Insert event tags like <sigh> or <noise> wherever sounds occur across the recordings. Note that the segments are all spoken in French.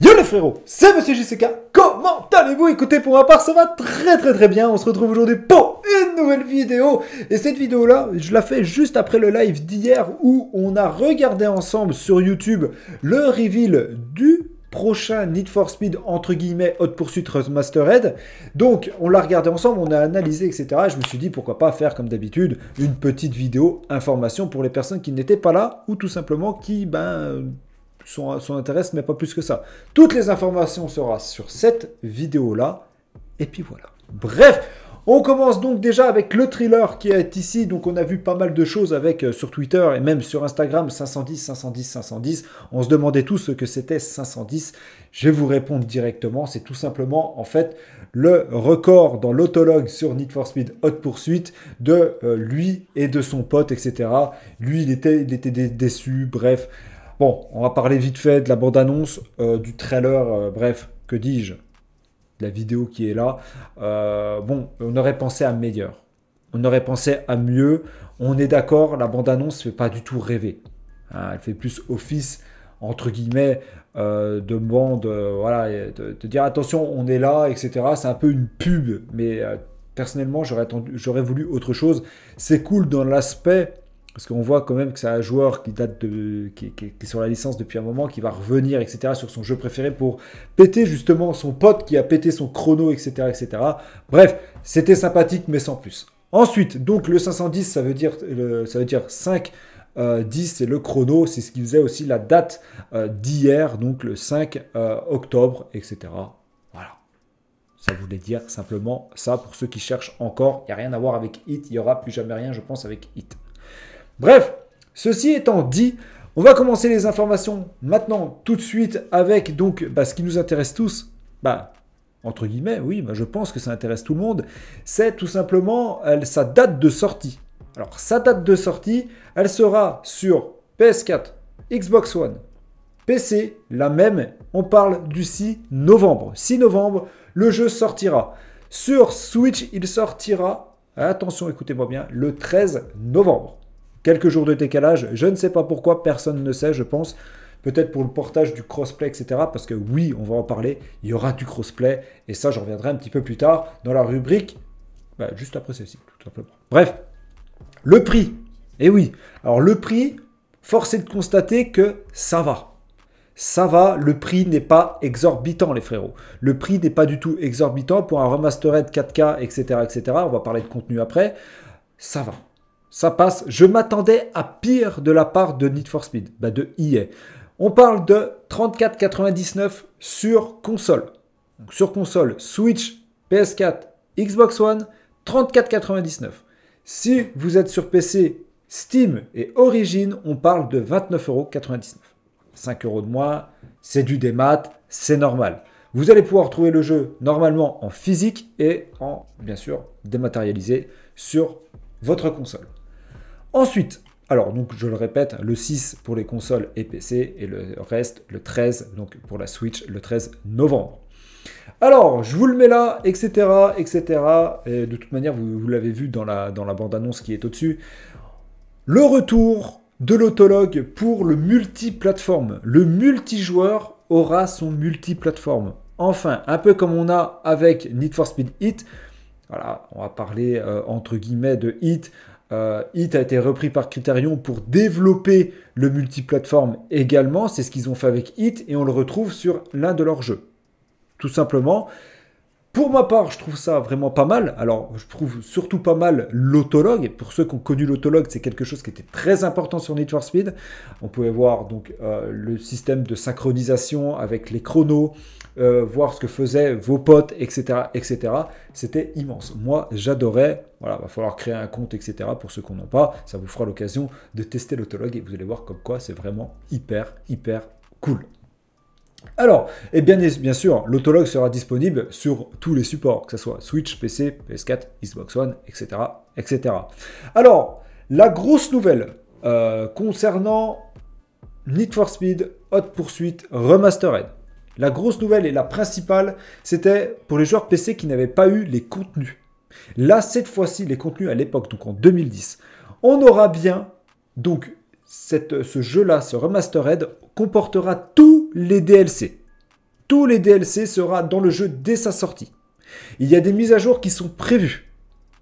Yo les frérots, c'est Monsieur JCK, comment allez-vous Écoutez, pour ma part, ça va très très très bien, on se retrouve aujourd'hui pour une nouvelle vidéo Et cette vidéo-là, je la fais juste après le live d'hier où on a regardé ensemble sur YouTube le reveal du prochain Need for Speed entre guillemets Hot Pursuit Masterhead. Donc on l'a regardé ensemble, on a analysé, etc. je me suis dit pourquoi pas faire comme d'habitude une petite vidéo information pour les personnes qui n'étaient pas là ou tout simplement qui ben son, intérêt, mais pas plus que ça. Toutes les informations seront sur cette vidéo-là. Et puis voilà. Bref, on commence donc déjà avec le thriller qui est ici. Donc on a vu pas mal de choses avec euh, sur Twitter et même sur Instagram 510 510 510. On se demandait tous ce que c'était 510. Je vais vous répondre directement, c'est tout simplement en fait le record dans l'autologue sur Need for Speed Hot Pursuit de euh, lui et de son pote, etc. Lui, il était, il était déçu, bref. Bon, on va parler vite fait de la bande-annonce, euh, du trailer, euh, bref, que dis-je La vidéo qui est là. Euh, bon, on aurait pensé à meilleur. On aurait pensé à mieux. On est d'accord, la bande-annonce ne fait pas du tout rêver. Hein, elle fait plus office, entre guillemets, de bande, voilà, de, de, dire attention, on est là, etc. C'est un peu une pub, mais personnellement, j'aurais voulu autre chose. C'est cool dans l'aspect parce qu'on voit quand même que c'est un joueur qui date de, qui, est sur la licence depuis un moment, qui va revenir, etc., sur son jeu préféré pour péter justement son pote qui a pété son chrono, etc., etc. Bref, c'était sympathique, mais sans plus. Ensuite, donc le 510, ça veut dire, ça veut dire 5. 10, euh, c'est le chrono, c'est ce qui faisait aussi la date euh, d'hier, donc le 5 euh, octobre, etc. Voilà. Ça voulait dire simplement ça pour ceux qui cherchent encore. Il n'y a rien à voir avec Hit, il n'y aura plus jamais rien, je pense, avec Hit. Bref, ceci étant dit, on va commencer les informations maintenant, tout de suite, avec donc bah, ce qui nous intéresse tous. Bah, entre guillemets, oui, bah, je pense que ça intéresse tout le monde. C'est tout simplement sa date de sortie. Alors, sa date de sortie, elle sera sur PS4, Xbox One, PC, la même. On parle du 6 novembre. 6 novembre, le jeu sortira. Sur Switch, il sortira, attention, écoutez-moi bien, le 13 novembre. Quelques jours de décalage, je ne sais pas pourquoi, personne ne sait, je pense. Peut-être pour le portage du crossplay, etc. Parce que oui, on va en parler, il y aura du crossplay, et ça, j'en reviendrai un petit peu plus tard dans la rubrique, bah, juste après celle-ci, tout simplement. Bref, le prix. Eh oui, alors le prix, force est de constater que ça va. Ça va, le prix n'est pas exorbitant, les frérots. Le prix n'est pas du tout exorbitant pour un remastered 4K, etc., etc. On va parler de contenu après. Ça va. Ça passe. Je m'attendais à pire de la part de Need for Speed, bah, de EA. On parle de 34,99 sur console. Donc sur console, Switch, PS4, Xbox One, 34,99. Si vous êtes sur PC, Steam et Origin, on parle de 29,99€. 5 euros de moins, c'est du démat, c'est normal. Vous allez pouvoir trouver le jeu normalement en physique et en, bien sûr, dématérialisé sur votre console. Ensuite, alors donc je le répète, le 6 pour les consoles et PC et le reste le 13 donc pour la Switch le 13 novembre. Alors, je vous le mets là, etc., etc. de toute manière, vous, l'avez vu dans la, bande-annonce qui est au-dessus. Le retour de l'autologue pour le multiplateforme. Le multijoueur aura son multiplateforme. Enfin, un peu comme on a avec Need for Speed Hit. Voilà, on va parler euh, entre guillemets de Hit Hit euh, a été repris par Criterion pour développer le multiplateforme également. C'est ce qu'ils ont fait avec Hit et on le retrouve sur l'un de leurs jeux. Tout simplement, pour ma part, je trouve ça vraiment pas mal. Alors, je trouve surtout pas mal l'autologue. Pour ceux qui ont connu l'autologue, c'est quelque chose qui était très important sur Need Speed. On pouvait voir donc euh, le système de synchronisation avec les chronos, euh, voir ce que faisaient vos potes, etc., etc. C'était immense. Moi, j'adorais. Voilà, va falloir créer un compte, etc. Pour ceux qui n'ont pas, ça vous fera l'occasion de tester l'autologue et vous allez voir comme quoi c'est vraiment hyper, hyper cool. Alors, et bien, bien sûr, l'autologue sera disponible sur tous les supports, que ce soit Switch, PC, PS4, Xbox One, etc. etc. Alors, la grosse nouvelle euh, concernant Need for Speed, Hot Pursuit, Remastered. La grosse nouvelle et la principale, c'était pour les joueurs PC qui n'avaient pas eu les contenus. Là, cette fois-ci, les contenus à l'époque, donc en 2010, on aura bien, donc ce jeu-là, ce Remastered, comportera tout les DLC. Tous les DLC sera dans le jeu dès sa sortie. Il y a des mises à jour qui sont prévues.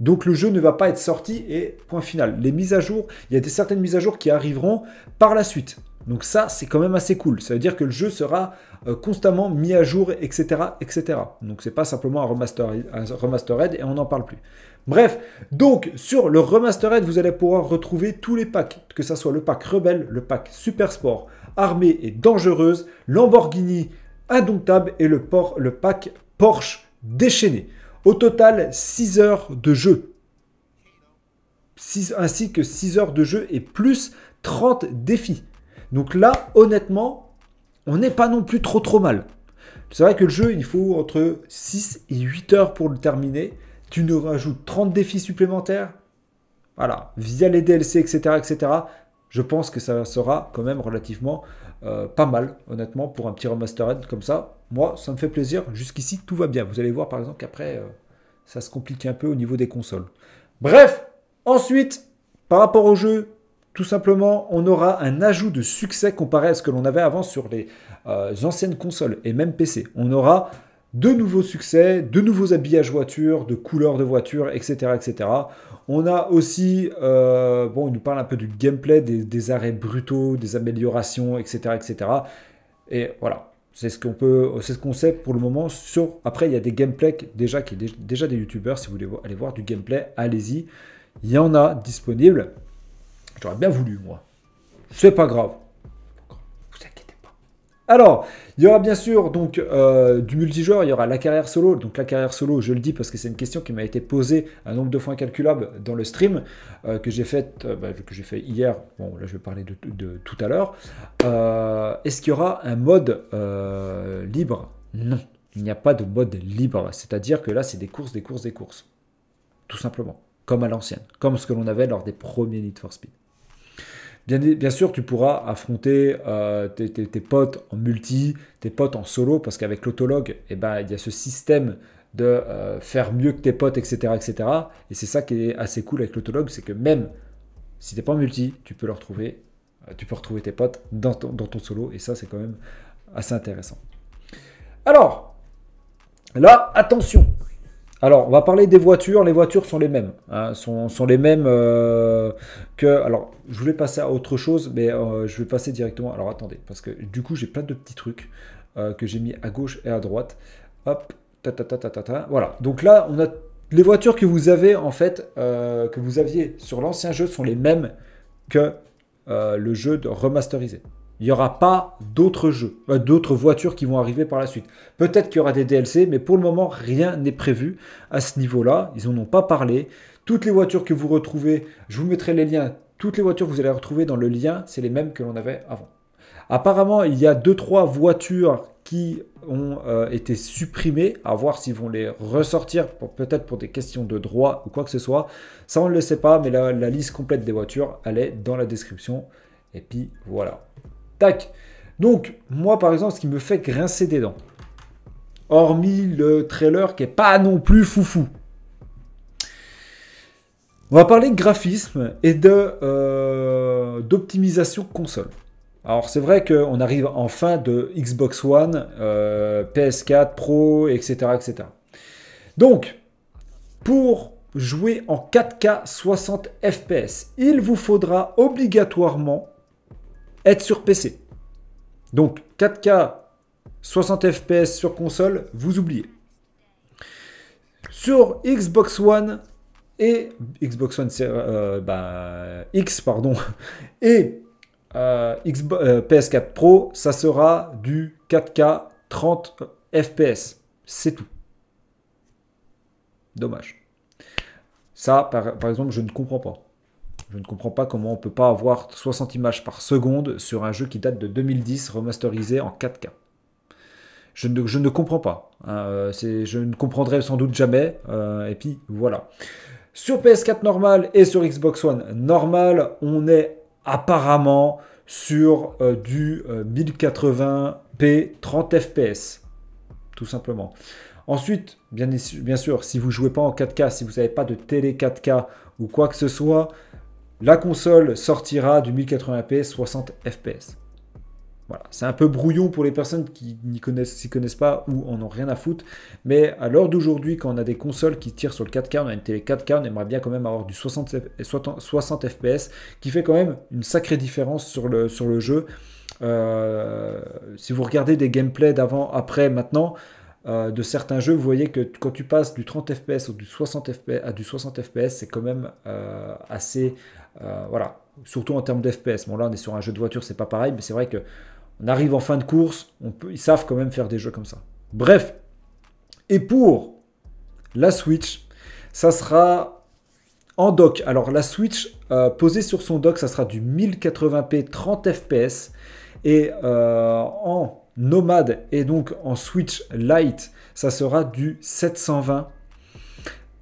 Donc le jeu ne va pas être sorti et point final. Les mises à jour, il y a des certaines mises à jour qui arriveront par la suite. Donc ça, c'est quand même assez cool. Ça veut dire que le jeu sera euh, constamment mis à jour, etc. etc. Donc c'est pas simplement un, remaster, un remastered et on n'en parle plus. Bref, donc sur le remastered, vous allez pouvoir retrouver tous les packs, que ce soit le pack Rebelle, le pack Super Sport, Armée et Dangereuse, Lamborghini, Indomptable et le, port, le pack Porsche déchaîné. Au total, 6 heures de jeu. ainsi que 6 heures de jeu et plus 30 défis. Donc là, honnêtement, on n'est pas non plus trop trop mal. C'est vrai que le jeu, il faut entre 6 et 8 heures pour le terminer. Tu nous rajoutes 30 défis supplémentaires. Voilà, via les DLC, etc. etc. Je pense que ça sera quand même relativement euh, pas mal, honnêtement, pour un petit remastered comme ça. Moi, ça me fait plaisir. Jusqu'ici, tout va bien. Vous allez voir, par exemple, qu'après, euh, ça se complique un peu au niveau des consoles. Bref, ensuite, par rapport au jeu, tout simplement, on aura un ajout de succès comparé à ce que l'on avait avant sur les euh, anciennes consoles et même PC. On aura de nouveaux succès, de nouveaux habillages voitures, de couleurs de voitures, etc. etc. On a aussi, euh, bon, il nous parle un peu du gameplay, des, arrêts brutaux, des améliorations, etc. etc. Et voilà, c'est ce qu'on peut, c'est ce qu'on sait pour le moment. Sur, après, il y a des gameplays déjà qui déjà des youtubeurs. Si vous voulez aller voir du gameplay, allez-y. Il y en a disponible. J'aurais bien voulu, moi. C'est pas grave. Vous inquiétez pas. Alors, il y aura bien sûr donc euh, du multijoueur, il y aura la carrière solo. Donc la carrière solo, je le dis parce que c'est une question qui m'a été posée un nombre de fois incalculable dans le stream euh, que j'ai fait, euh, bah, que j'ai fait hier. Bon, là je vais parler de tout à l'heure. Est-ce qu'il y aura un mode libre Non, il n'y a pas de mode libre. C'est-à-dire que là, c'est des courses, des courses, des courses. Tout simplement. Comme à l'ancienne. Comme ce que l'on avait lors des premiers Need for Speed. Bien, sûr, tu pourras affronter euh, tes, potes en multi, tes potes en solo, parce qu'avec l'autologue, eh ben, il y a ce système de euh, faire mieux que tes potes, etc. etc. Et c'est ça qui est assez cool avec l'autologue, c'est que même si tu n'es pas en multi, tu peux le retrouver, euh, tu peux retrouver tes potes dans ton solo, et ça c'est quand même assez intéressant. Alors, là, attention, alors, on va parler des voitures. Les voitures sont les mêmes. Hein, sont, les mêmes euh, que. Alors, je voulais passer à autre chose, mais euh, je vais passer directement. Alors, attendez, parce que du coup, j'ai plein de petits trucs euh, que j'ai mis à gauche et à droite. Hop, ta ta ta ta ta ta. Voilà. Donc là, on a les voitures que vous avez en fait, que vous aviez sur l'ancien jeu, sont les mêmes que le jeu de remasterisé. Il n'y aura pas d'autres jeux, d'autres voitures qui vont arriver par la suite. Peut-être qu'il y aura des DLC, mais pour le moment, rien n'est prévu à ce niveau-là. Ils n'en ont pas parlé. Toutes les voitures que vous retrouvez, je vous mettrai les liens. Toutes les voitures que vous allez retrouver dans le lien, c'est les mêmes que l'on avait avant. Apparemment, il y a 2-3 voitures qui ont euh, été supprimées, à voir s'ils vont les ressortir, peut-être pour des questions de droit ou quoi que ce soit. Ça, on ne le sait pas, mais la liste complète des voitures, elle est dans la description. Et puis voilà. Tac. Donc, moi, par exemple, ce qui me fait grincer des dents, hormis le trailer qui n'est pas non plus foufou. On va parler de graphisme et de euh, d'optimisation console. Alors c'est vrai qu'on arrive enfin de Xbox One, euh, PS4 Pro, etc., etc. Donc, pour jouer en 4K 60 FPS, il vous faudra obligatoirement être sur PC. Donc 4K 60 FPS sur console, vous oubliez. Sur Xbox One et Xbox One euh, bah, X pardon <laughs> et euh, euh, PS4 Pro, ça sera du 4K 30 FPS. C'est tout. Dommage. Ça, par exemple, je ne comprends pas. Je ne comprends pas comment on peut pas avoir 60 images par seconde sur un jeu qui date de 2010 remasterisé en 4K. Je ne, comprends pas. Hein, euh, je ne comprendrai sans doute jamais. Euh, et puis voilà. Sur PS4 normal et sur Xbox One normal, on est apparemment sur euh, du 1080p 30 fps. Tout simplement. Ensuite, bien, bien, sûr, si vous ne jouez pas en 4K, si vous n'avez pas de télé 4K ou quoi que ce soit, la console sortira du 1080p 60 fps. Voilà, c'est un peu brouillon pour les personnes qui n'y connaissent, s'y connaissent pas ou en ont rien à foutre, mais à l'heure d'aujourd'hui, quand on a des consoles qui tirent sur le 4K, on a une télé 4K, on aimerait bien quand même avoir du 60, FPS, qui fait quand même une sacrée différence sur le, sur le jeu. Euh, si vous regardez des gameplays d'avant, après, maintenant, euh, de certains jeux, vous voyez que quand tu passes du 30 FPS du 60 FPS à du 60 FPS, c'est quand même euh, assez euh, voilà, surtout en termes d'FPS, Bon là on est sur un jeu de voiture, c'est pas pareil, mais c'est vrai que on arrive en fin de course, on peut, ils savent quand même faire des jeux comme ça. Bref, et pour la Switch, ça sera en dock. Alors la Switch euh, posée sur son dock, ça sera du 1080p 30 fps et euh, en nomade et donc en Switch Lite, ça sera du 720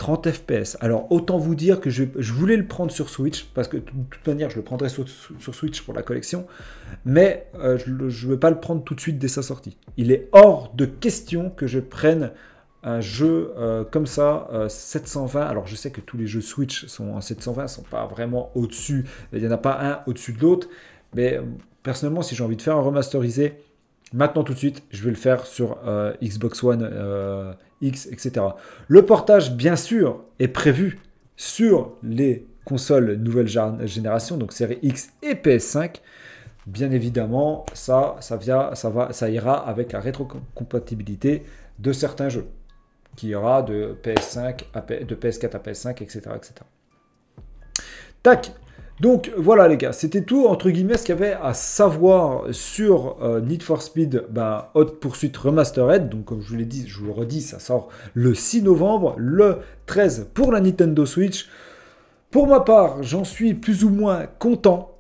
30 FPS. Alors autant vous dire que je, voulais le prendre sur Switch, parce que de toute manière je le prendrai sur, Switch pour la collection, mais euh, je ne veux pas le prendre tout de suite dès sa sortie. Il est hors de question que je prenne un jeu euh, comme ça, 720. Euh, Alors je sais que tous les jeux Switch sont en 720, sont pas vraiment au-dessus, il n'y en a pas un au-dessus de l'autre, mais personnellement si j'ai envie de faire un remasterisé, maintenant tout de suite, je vais le faire sur Xbox One X, etc. Le portage, bien sûr, est prévu sur les consoles nouvelle génération, donc série X et PS5. Bien évidemment, ça, ça, ça, va, ça ira avec la rétrocompatibilité de certains jeux, qui ira de PS5 à, de PS4 à PS5, etc., etc. Tac, donc voilà les gars, c'était tout entre guillemets ce qu'il y avait à savoir sur euh, Need for Speed ben, Hot Pursuit Remastered. Donc comme je vous l'ai dit, je vous le redis, ça sort le 6 novembre, le 13 pour la Nintendo Switch. Pour ma part, j'en suis plus ou moins content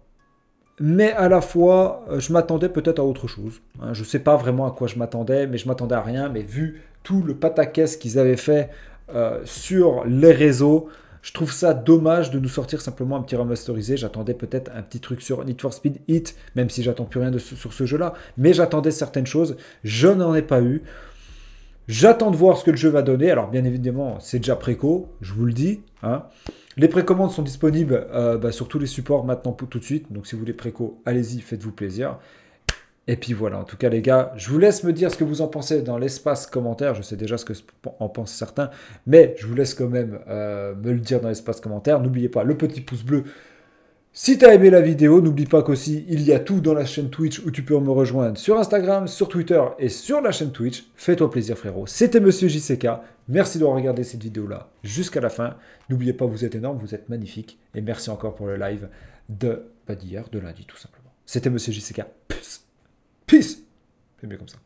mais à la fois, euh, je m'attendais peut-être à autre chose. Hein. je ne sais pas vraiment à quoi je m'attendais, mais je m'attendais à rien. Mais vu tout le pataquès qu'ils avaient fait euh, sur les réseaux, je trouve ça dommage de nous sortir simplement un petit remasterisé. J'attendais peut-être un petit truc sur Need for Speed Hit, même si j'attends plus rien de, sur ce jeu-là. Mais j'attendais certaines choses. Je n'en ai pas eu. J'attends de voir ce que le jeu va donner. Alors bien évidemment, c'est déjà préco, je vous le dis. Hein. Les précommandes sont disponibles euh, bah, sur tous les supports maintenant tout de suite. Donc si vous voulez préco, allez-y, faites-vous plaisir. Et puis voilà, en tout cas les gars, je vous laisse me dire ce que vous en pensez dans l'espace commentaire. Je sais déjà ce que en pensent certains, mais je vous laisse quand même euh, me le dire dans l'espace commentaire. N'oubliez pas le petit pouce bleu. Si t'as aimé la vidéo, n'oublie pas qu'aussi il y a tout dans la chaîne Twitch où tu peux me rejoindre sur Instagram, sur Twitter et sur la chaîne Twitch. Fais-toi plaisir frérot. C'était Monsieur JCK. Merci d'avoir regardé cette vidéo-là jusqu'à la fin. N'oubliez pas, vous êtes énorme, vous êtes magnifique. Et merci encore pour le live de, pas bah, d'hier, de lundi tout simplement. C'était Monsieur JCK. 피스! 뱀비 감사